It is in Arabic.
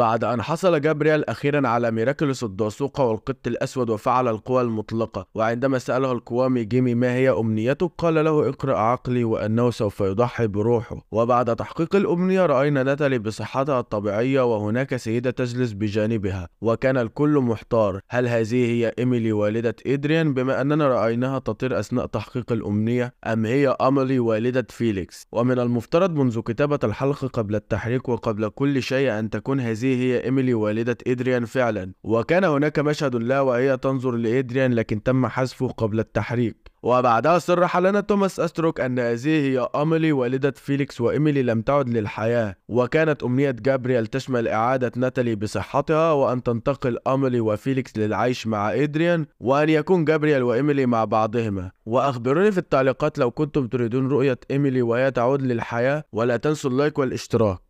بعد أن حصل جابريال أخيرا على ميراكلوس الداسوقة والقط الأسود وفعل القوى المطلقة وعندما سأله القوامي جيمي ما هي أمنيته قال له اقرأ عقلي وأنه سوف يضحي بروحه وبعد تحقيق الأمنية رأينا ناتالي بصحتها الطبيعية وهناك سيدة تجلس بجانبها وكان الكل محتار هل هذه هي إيميلي والدة إدريان بما أننا رأيناها تطير أثناء تحقيق الأمنية أم هي أميلي والدة فيليكس ومن المفترض منذ كتابة الحلقة قبل التحريك وقبل كل شيء أن تكون هذه هذه هي إيميلي والدة إدريان فعلا وكان هناك مشهد لها وهي تنظر لإدريان لكن تم حذفه قبل التحريك وبعدها صرح لنا توماس أستروك أن هذه هي أميلي والدة فيليكس وإيميلي لم تعد للحياة وكانت أمنية جابريال تشمل إعادة ناتالي بصحتها وأن تنتقل أميلي وفيليكس للعيش مع إدريان وأن يكون جابريال وإيميلي مع بعضهما وأخبروني في التعليقات لو كنتم تريدون رؤية إيميلي وهي تعود للحياة ولا تنسوا اللايك والاشتراك